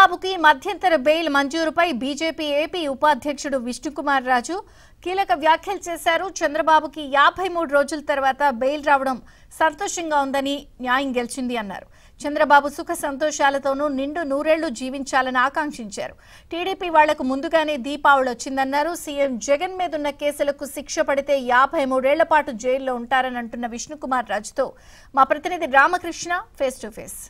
చంద్రబాబుకి మధ్యంతర bail మంజూరుపై BJP AP ఉపాధ్యక్షుడు విష్ణుకుమార్ రాజు కీలక వ్యాఖ్యలు చేశారు చంద్రబాబుకి యాభై మూడు రోజుల తర్వాత బెయిల్ రావడం సంతోషంగా ఉందని న్యాయం గెలిచింది అన్నారు చంద్రబాబు సుఖ సంతోషాలతోనూ నిండు నూరేళ్లు జీవించాలని ఆకాంక్షించారు టీడీపీ వాళ్లకు ముందుగానే దీపావళి వచ్చిందన్నారు సీఎం జగన్ మీదున్న కేసులకు శిక్ష పడితే యాభై మూడేళ్ల పాటు జైల్లో ఉంటారని అంటున్న విష్ణుకుమార్ రాజుతో మా ప్రతినిధి Ramakrishna face to face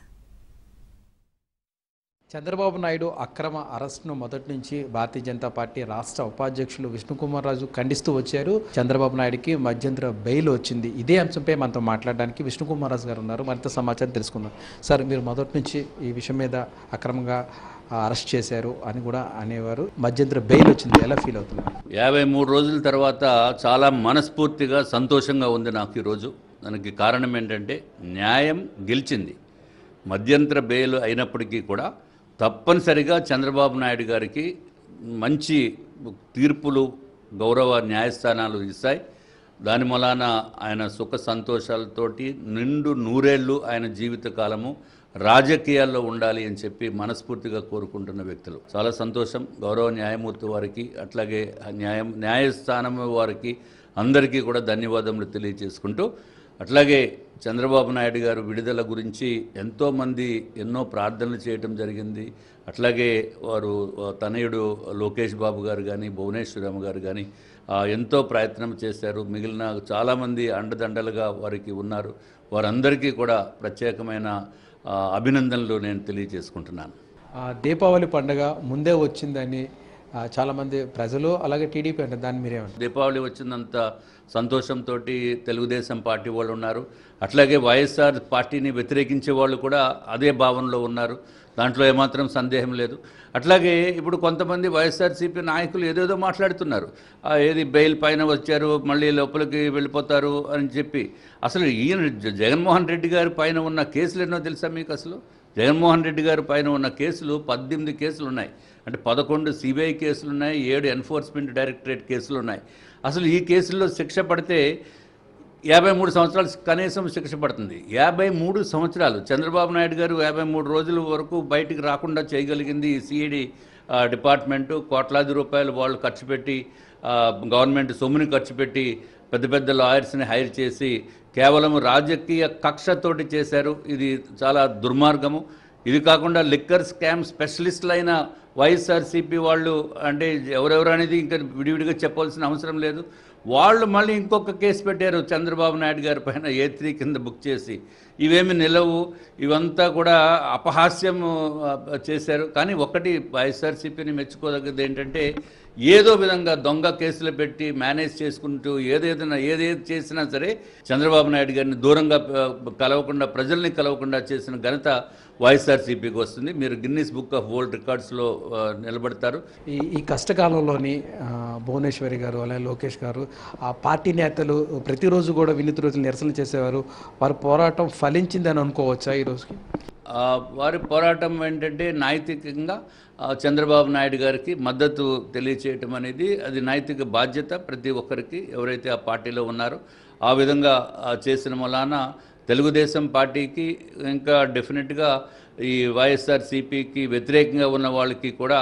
Chandrababu Naidu అక్రమ అరెస్ట్ను మొదటి నుంచి భారతీయ జనతా పార్టీ రాష్ట్ర ఉపాధ్యక్షులు విష్ణుకుమార్ రాజు ఖండిస్తూ వచ్చారు చంద్రబాబు నాయుడికి మధ్యంతర బెయిల్ వచ్చింది ఇదే అంశంపై మనతో మాట్లాడడానికి విష్ణుకుమార్ రాజు గారు ఉన్నారు మరింత సమాచారం తెలుసుకుందాం సార్ మీరు మొదటి నుంచి ఈ విషయం మీద అక్రమంగా అరెస్ట్ చేశారు అని కూడా అనేవారు మధ్యంతర బెయిల్ వచ్చింది ఎలా ఫీల్ అవుతున్నారు యాభై మూడు రోజుల తర్వాత చాలా మనస్ఫూర్తిగా సంతోషంగా ఉంది నాకు ఈరోజు దానికి కారణం ఏంటంటే న్యాయం గెలిచింది మధ్యంతర బెయిల్ అయినప్పటికీ కూడా తప్పనిసరిగా చంద్రబాబు నాయుడు గారికి మంచి తీర్పులు గౌరవ న్యాయస్థానాలు ఇస్తాయి దాని మూలాన ఆయన సుఖ సంతోషాలతోటి నిండు నూరేళ్ళు ఆయన జీవితకాలము రాజకీయాల్లో ఉండాలి అని చెప్పి మనస్ఫూర్తిగా కోరుకుంటున్న వ్యక్తులు చాలా సంతోషం గౌరవ న్యాయమూర్తి వారికి అట్లాగే న్యాయం న్యాయస్థానం వారికి అందరికీ కూడా ధన్యవాదములు తెలియజేసుకుంటూ అట్లాగే చంద్రబాబు నాయుడు గారు విడుదల గురించి ఎంతోమంది ఎన్నో ప్రార్థనలు చేయటం జరిగింది అట్లాగే వారు తనయుడు లోకేష్ బాబు గారు కానీ భువనేశ్వరమ్మ గారు కానీ ఎంతో ప్రయత్నం చేశారు మిగిలిన చాలామంది అండదండలుగా వారికి ఉన్నారు వారందరికీ కూడా ప్రత్యేకమైన అభినందనలు నేను తెలియజేసుకుంటున్నాను దీపావళి పండుగ ముందే వచ్చిందని చాలామంది ప్రజలు అలాగే టీడీపీ అంటే దాన్ని మీరేమంటారు దీపావళి వచ్చినంత సంతోషంతో తెలుగుదేశం పార్టీ వాళ్ళు ఉన్నారు అట్లాగే వైఎస్ఆర్ పార్టీని వ్యతిరేకించే వాళ్ళు కూడా అదే భావనలో ఉన్నారు దాంట్లో ఏమాత్రం సందేహం లేదు అట్లాగే ఇప్పుడు కొంతమంది వైఎస్ఆర్సీపీ నాయకులు ఏదేదో మాట్లాడుతున్నారు ఏది బెయిల్ పైన వచ్చారు మళ్ళీ లోపలికి వెళ్ళిపోతారు అని చెప్పి అసలు ఈయన జగన్మోహన్ రెడ్డి గారి పైన ఉన్న కేసులు ఎన్నో తెలుసా మీకు అసలు జగన్మోహన్ రెడ్డి గారి పైన ఉన్న కేసులు పద్దెనిమిది కేసులు ఉన్నాయి అంటే పదకొండు సిబిఐ కేసులు ఉన్నాయి ఏడు ఎన్ఫోర్స్మెంట్ డైరెక్టరేట్ కేసులు ఉన్నాయి అసలు ఈ కేసుల్లో శిక్ష పడితే యాభై మూడు సంవత్సరాలు కనీసం శిక్ష పడుతుంది యాభై మూడు సంవత్సరాలు చంద్రబాబు నాయుడు గారు యాభై మూడు రోజుల వరకు బయటికి రాకుండా చేయగలిగింది ఈ సిఐడి e డిపార్ట్మెంటు కోట్లాది రూపాయలు వాళ్ళు ఖర్చు పెట్టి గవర్నమెంట్ సొమ్ముని ఖర్చు పెట్టి పెద్ద పెద్ద లాయర్స్ని హైర్ చేసి కేవలం రాజకీయ కక్షతోటి చేశారు ఇది చాలా దుర్మార్గము ఇది కాకుండా లిక్కర్ స్కామ్ స్పెషలిస్టులు అయిన వైఎస్ఆర్సీపీ వాళ్ళు అంటే ఎవరెవరు అనేది ఇంకా విడివిడిగా చెప్పాల్సిన అవసరం లేదు వాళ్ళు మళ్ళీ ఇంకొక కేసు పెట్టారు చంద్రబాబు నాయుడు గారి పైన ఏ త్రీ కింద బుక్ చేసి ఇవేమి నిలవు ఇవంతా కూడా అపహాస్యం చేశారు కానీ ఒకటి వైఎస్ఆర్సీపీని మెచ్చుకోదగ్గది ఏంటంటే ఏదో విధంగా దొంగ కేసులు పెట్టి మేనేజ్ చేసుకుంటూ ఏదేదైనా ఏదేది చేసినా సరే చంద్రబాబు నాయుడు గారిని దూరంగా కలవకుండా ప్రజల్ని కలవకుండా చేసిన ఘనత వైఎస్ఆర్సీపీకి వస్తుంది మీరు గిన్నీస్ బుక్ ఆఫ్ వరల్డ్ రికార్డ్స్లో నిలబడతారు ఈ ఈ కష్టకాలంలోని భువనేశ్వరి గారు అలాగే లోకేష్ గారు ఆ పార్టీ నేతలు ప్రతిరోజు కూడా వినితి రోజులు నిరసన చేసేవారు వారి పోరాటం ఫలించిందని అనుకోవచ్చా ఈరోజుకి వారి పోరాటం ఏంటంటే నైతికంగా చంద్రబాబు నాయుడు గారికి మద్దతు తెలియచేయటం అనేది అది నైతిక బాధ్యత ప్రతి ఒక్కరికి ఎవరైతే ఆ పార్టీలో ఉన్నారో ఆ విధంగా చేసిన వలన తెలుగుదేశం పార్టీకి ఇంకా డెఫినెట్గా ఈ వైఎస్ఆర్సీపీకి వ్యతిరేకంగా ఉన్న వాళ్ళకి కూడా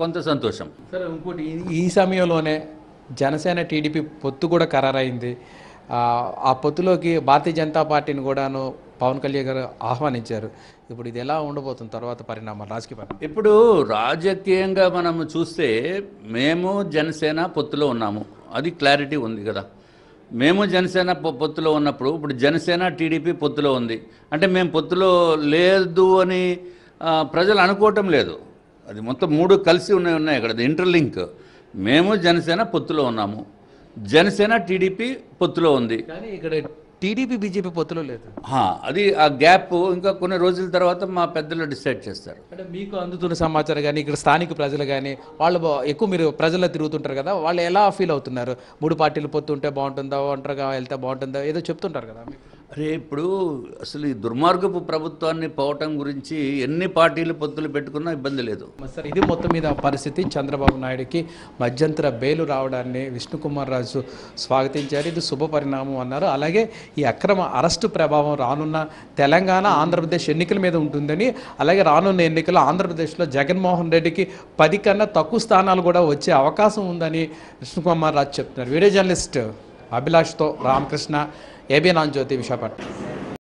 కొంత సంతోషం సరే ఇంకోటి ఈ సమయంలోనే జనసేన టీడీపీ పొత్తు కూడా ఖరారైంది ఆ పొత్తులోకి భారతీయ జనతా పార్టీని కూడాను పవన్ కళ్యాణ్ గారు ఆహ్వానించారు ఇప్పుడు ఇది ఎలా ఉండబోతుంది తర్వాత పరిణామం రాజకీయ ఇప్పుడు రాజకీయంగా మనం చూస్తే మేము జనసేన పొత్తులో ఉన్నాము అది క్లారిటీ ఉంది కదా మేము జనసేన పొత్తులో ఉన్నప్పుడు ఇప్పుడు జనసేన టీడీపీ పొత్తులో ఉంది అంటే మేము పొత్తులో లేదు అని ప్రజలు అనుకోవటం లేదు అది మొత్తం మూడు కలిసి ఉన్నాయి ఉన్నాయి ఇక్కడ ఇంటర్లింక్ మేము జనసేన పొత్తులో ఉన్నాము జనసేన టీడీపీ పొత్తులో ఉంది కానీ ఇక్కడ టీడీపీ బీజేపీ పొత్తులో లేదు అది ఆ గ్యాప్ ఇంకా కొన్ని రోజుల తర్వాత మా పెద్దలు డిసైడ్ చేస్తారు అంటే మీకు అందుతున్న సమాచారం కానీ ఇక్కడ స్థానిక ప్రజలు కానీ వాళ్ళు ఎక్కువ మీరు ప్రజల్లో తిరుగుతుంటారు కదా వాళ్ళు ఎలా ఫీల్ అవుతున్నారు మూడు పార్టీలు పొత్తు ఉంటే బాగుంటుందా ఒంటరిగా వెళ్తే బాగుంటుందా ఏదో చెప్తుంటారు కదా అరే ఇప్పుడు అసలు ఈ దుర్మార్గపు ప్రభుత్వాన్ని పోవటం గురించి ఎన్ని పార్టీలు పొత్తులు పెట్టుకున్నా ఇబ్బంది లేదు సార్ ఇది మొత్తం మీద పరిస్థితి చంద్రబాబు నాయుడుకి మధ్యంతర బెయిలు రావడాన్ని విష్ణుకుమార్ రాజు స్వాగతించారు ఇది శుభ పరిణామం అన్నారు అలాగే ఈ అక్రమ అరెస్టు ప్రభావం రానున్న తెలంగాణ ఆంధ్రప్రదేశ్ ఎన్నికల మీద ఉంటుందని అలాగే రానున్న ఎన్నికల్లో ఆంధ్రప్రదేశ్లో జగన్మోహన్ రెడ్డికి పది కన్నా తక్కువ స్థానాలు కూడా వచ్చే అవకాశం ఉందని విష్ణుకుమార్ రాజు చెప్తున్నారు వీడియో జర్నలిస్ట్ అభిలాష్తో రామకృష్ణ এ বি নঞ্জতি বিষয়পাঠ